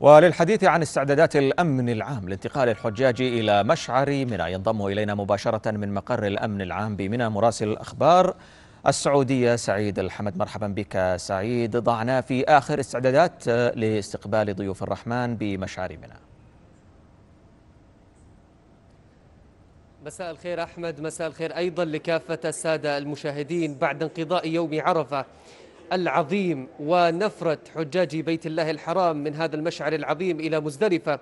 وللحديث عن استعدادات الأمن العام لانتقال الحجاج إلى مشعر منى ينضم إلينا مباشرة من مقر الأمن العام بمنى مراسل الأخبار السعودية سعيد الحمد مرحبا بك سعيد ضعنا في آخر استعدادات لاستقبال ضيوف الرحمن بمشعر منى مساء الخير أحمد مساء الخير أيضا لكافة السادة المشاهدين بعد انقضاء يوم عرفة العظيم ونفرة حجاج بيت الله الحرام من هذا المشعر العظيم إلى مزدلفة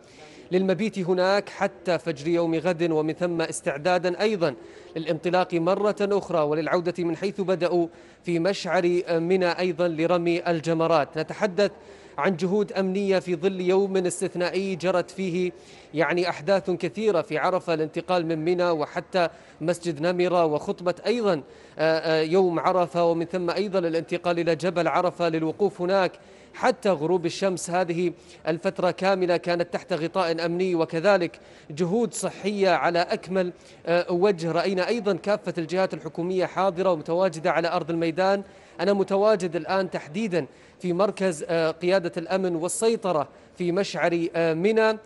للمبيت هناك حتى فجر يوم غد ومن ثم استعدادا أيضا للانطلاق مرة أخرى وللعودة من حيث بدأوا في مشعر منى أيضا لرمي الجمرات نتحدث عن جهود أمنية في ظل يوم استثنائي جرت فيه يعني أحداث كثيرة في عرفة الانتقال من منى وحتى مسجد نمرة وخطبة أيضا آه، آه، يوم عرفة ومن ثم أيضا الانتقال إلى جبل عرفة للوقوف هناك حتى غروب الشمس هذه الفترة كاملة كانت تحت غطاء أمني وكذلك جهود صحية على أكمل آه، وجه رأينا أيضا كافة الجهات الحكومية حاضرة ومتواجدة على أرض الميدان أنا متواجد الآن تحديدا في مركز آه، قيادة الأمن والسيطرة في مشعر آه، منى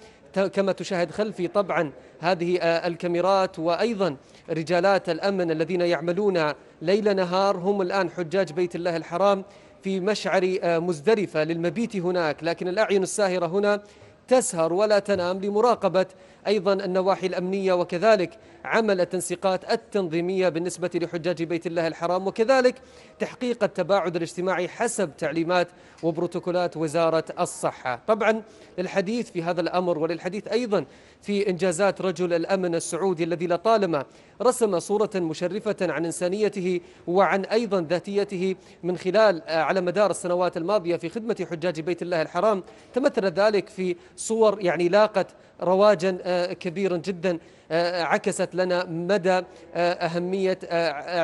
كما تشاهد خلفي طبعا هذه الكاميرات وأيضا رجالات الأمن الذين يعملون ليل نهار هم الآن حجاج بيت الله الحرام في مشعر آه، مزدرفة للمبيت هناك لكن الأعين الساهرة هنا تسهر ولا تنام لمراقبة أيضا النواحي الأمنية وكذلك عمل التنسيقات التنظيمية بالنسبة لحجاج بيت الله الحرام وكذلك تحقيق التباعد الاجتماعي حسب تعليمات وبروتوكولات وزارة الصحة طبعا للحديث في هذا الأمر وللحديث أيضا في إنجازات رجل الأمن السعودي الذي لطالما رسم صورة مشرفة عن إنسانيته وعن أيضا ذاتيته من خلال آه، على مدار السنوات الماضية في خدمة حجاج بيت الله الحرام تمثل ذلك في صور يعني لاقت رواجا آه، كبيرا جدا آه، آه، عكست لنا مدى أهمية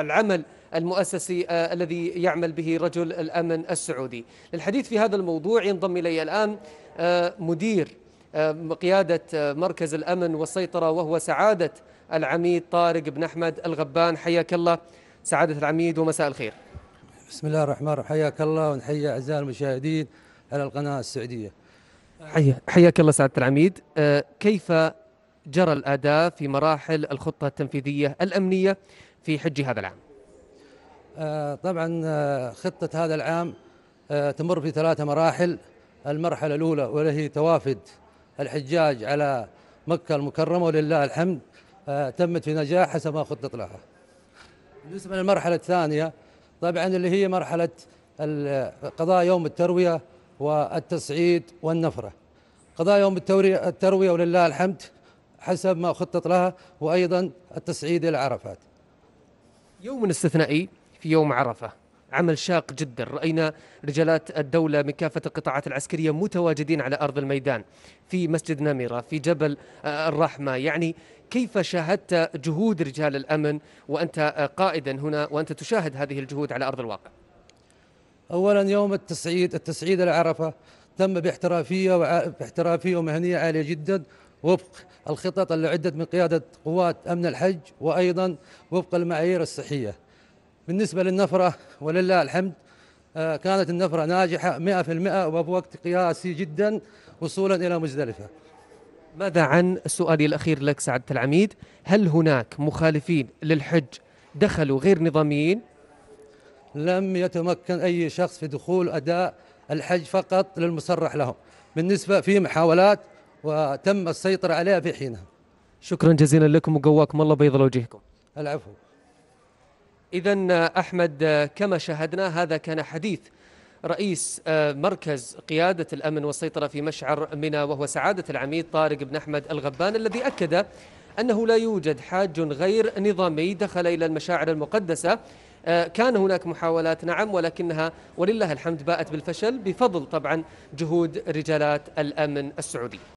العمل المؤسسي الذي يعمل به رجل الأمن السعودي للحديث في هذا الموضوع ينضم إلي الآن مدير قيادة مركز الأمن والسيطرة وهو سعادة العميد طارق بن أحمد الغبان حياك الله سعادة العميد ومساء الخير بسم الله الرحمن الرحيم حياك الله ونحيي أعزائي المشاهدين على القناة السعودية حيا حياك الله سعاده العميد آه، كيف جرى الاداء في مراحل الخطه التنفيذيه الامنيه في حج هذا العام آه، طبعا آه، خطه هذا العام تمر في ثلاثه مراحل المرحله الاولى وهي توافد الحجاج على مكه المكرمه ولله الحمد تمت في نجاح حسب ما خطط لها بالنسبه للمرحله الثانيه طبعا اللي هي مرحله قضاء يوم الترويه والتسعيد والنفرة قضاء يوم التروية ولله الحمد حسب ما خطط لها وأيضا التسعيد إلى عرفات يوم استثنائي في يوم عرفة عمل شاق جدا رأينا رجالات الدولة من كافة القطاعات العسكرية متواجدين على أرض الميدان في مسجد نميرة في جبل آه، الرحمة يعني كيف شاهدت جهود رجال الأمن وأنت قائدا هنا وأنت تشاهد هذه الجهود على أرض الواقع أولا يوم التسعيد التسعيد العرفة تم باحترافية باحترافية ومهنية عالية جدا وفق الخطط اللي عدت من قيادة قوات أمن الحج وأيضا وفق المعايير الصحية بالنسبة للنفرة ولله الحمد آه، كانت النفرة ناجحة 100% وبوقت قياسي جدا وصولا إلى مزدلفة ماذا عن سؤالي الأخير لك سعادة العميد هل هناك مخالفين للحج دخلوا غير نظاميين لم يتمكن أي شخص في دخول أداء الحج فقط للمصرح لهم بالنسبة في محاولات وتم السيطرة عليها في حينها شكرا جزيلا لكم وقواكم الله بيض وجهكم العفو إذا أحمد كما شاهدنا هذا كان حديث رئيس آه، مركز قيادة الأمن والسيطرة في مشعر منى وهو سعادة العميد طارق بن أحمد الغبان الذي أكد أنه لا يوجد حاج غير نظامي دخل إلى المشاعر المقدسة آه، كان هناك محاولات نعم ولكنها ولله الحمد باءت بالفشل بفضل طبعا جهود رجالات الأمن السعودي